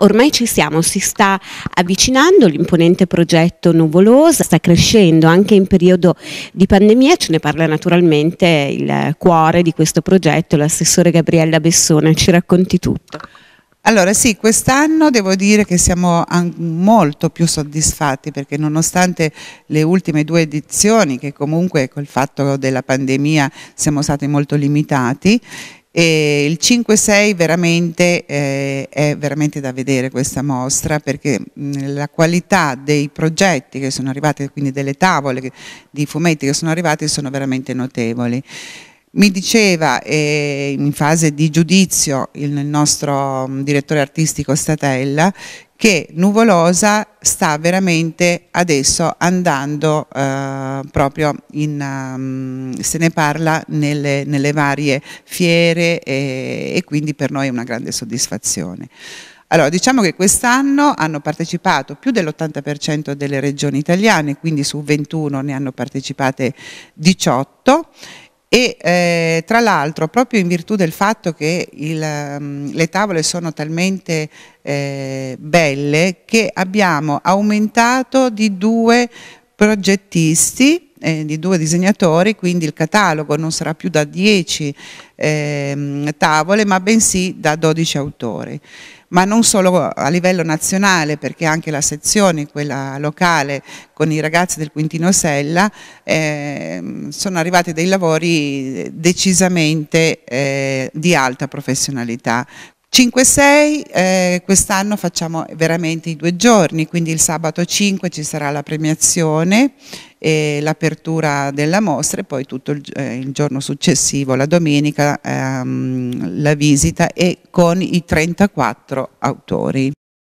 Ormai ci siamo, si sta avvicinando l'imponente progetto Nuvolosa, sta crescendo anche in periodo di pandemia, ce ne parla naturalmente il cuore di questo progetto, l'assessore Gabriella Bessone, ci racconti tutto. Allora sì, quest'anno devo dire che siamo molto più soddisfatti perché nonostante le ultime due edizioni, che comunque col fatto della pandemia siamo stati molto limitati, e il 5-6 veramente eh, è veramente da vedere questa mostra perché mh, la qualità dei progetti che sono arrivati, quindi delle tavole che, di fumetti che sono arrivati sono veramente notevoli. Mi diceva eh, in fase di giudizio il nostro mm, direttore artistico Statella che Nuvolosa sta veramente adesso andando eh, proprio in, um, se ne parla nelle, nelle varie fiere e, e quindi per noi è una grande soddisfazione. Allora, diciamo che quest'anno hanno partecipato più dell'80% delle regioni italiane, quindi su 21 ne hanno partecipate 18 e eh, tra l'altro proprio in virtù del fatto che il, mm, le tavole sono talmente eh, belle che abbiamo aumentato di due progettisti eh, di due disegnatori, quindi il catalogo non sarà più da 10 ehm, tavole ma bensì da 12 autori ma non solo a livello nazionale, perché anche la sezione, quella locale, con i ragazzi del Quintino Sella, eh, sono arrivati dei lavori decisamente eh, di alta professionalità. 5-6 eh, quest'anno facciamo veramente i due giorni, quindi il sabato 5 ci sarà la premiazione e l'apertura della mostra e poi tutto il, eh, il giorno successivo, la domenica, ehm, la visita e con i 34 autori.